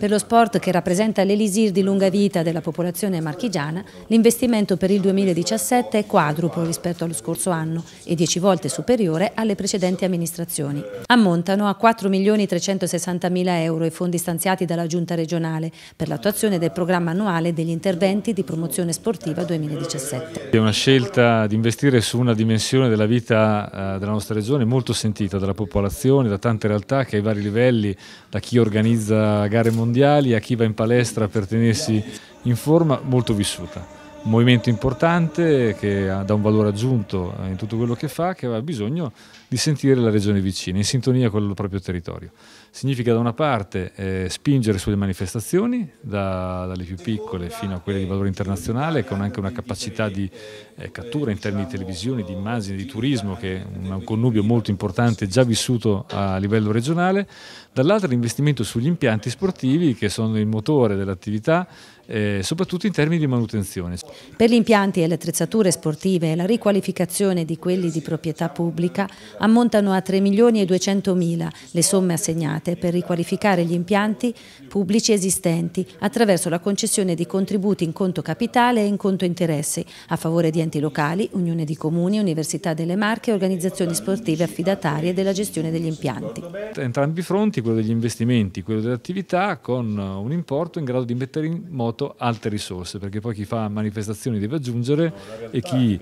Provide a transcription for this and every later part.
Per lo sport che rappresenta l'elisir di lunga vita della popolazione marchigiana, l'investimento per il 2017 è quadruplo rispetto allo scorso anno e 10 volte superiore alle precedenti amministrazioni. Ammontano a 4.360.000 euro i fondi stanziati dalla Giunta regionale per l'attuazione del programma annuale degli interventi di promozione sportiva 2017. È una scelta di investire su una dimensione della vita eh, della nostra regione molto sentita dalla popolazione, da tante realtà che ai vari livelli, da chi organizza gare mondiali, a chi va in palestra per tenersi in forma, molto vissuta un movimento importante che dà un valore aggiunto eh, in tutto quello che fa, che aveva bisogno di sentire la regione vicina, in sintonia con il proprio territorio. Significa da una parte eh, spingere sulle manifestazioni, da, dalle più piccole fino a quelle di valore internazionale, con anche una capacità di eh, cattura in termini di televisione, di immagini, di turismo, che è un, connubio molto importante già vissuto a livello regionale, dall'altra l'investimento sugli impianti sportivi che sono il motore dell'attività, eh, soprattutto in termini di manutenzione. Per gli impianti e le attrezzature sportive e la riqualificazione di quelli di proprietà pubblica ammontano a 3 milioni e 200 mila le somme assegnate per riqualificare gli impianti pubblici esistenti attraverso la concessione di contributi in conto capitale e in conto interessi a favore di enti locali, Unione di Comuni, Università delle Marche e organizzazioni sportive affidatarie della gestione degli impianti. Entrambi i fronti, quello degli investimenti, quello dell'attività, con un importo in grado di mettere in moto altre risorse, perché poi chi fa manifestazione prestazioni deve aggiungere e chi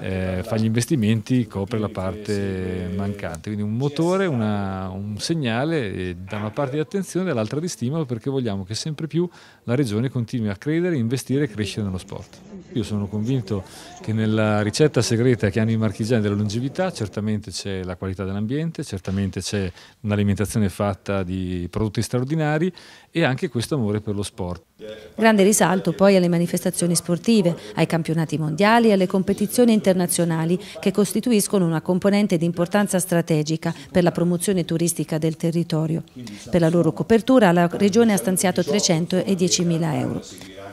eh, fa gli investimenti copre la parte mancante. Quindi un motore, una, un segnale eh, da una parte di attenzione e dall'altra di stimolo perché vogliamo che sempre più la Regione continui a credere, investire e crescere nello sport. Io sono convinto che nella ricetta segreta che hanno i marchigiani della longevità certamente c'è la qualità dell'ambiente, certamente c'è un'alimentazione fatta di prodotti straordinari e anche questo amore per lo sport. Grande risalto poi alle manifestazioni sportive, ai campionati mondiali e alle competizioni internazionali che costituiscono una componente di importanza strategica per la promozione turistica del territorio. Per la loro copertura la Regione ha stanziato 310.000 euro.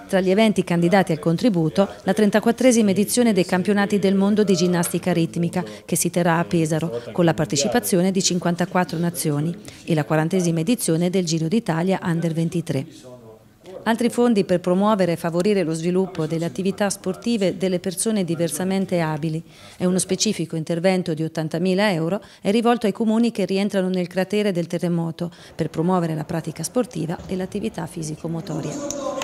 Tra gli eventi candidati al contributo, la 34esima edizione dei campionati del mondo di ginnastica ritmica che si terrà a Pesaro con la partecipazione di 54 nazioni e la 40esima edizione del Giro d'Italia Under 23. Altri fondi per promuovere e favorire lo sviluppo delle attività sportive delle persone diversamente abili e uno specifico intervento di 80.000 euro è rivolto ai comuni che rientrano nel cratere del terremoto per promuovere la pratica sportiva e l'attività fisico-motoria.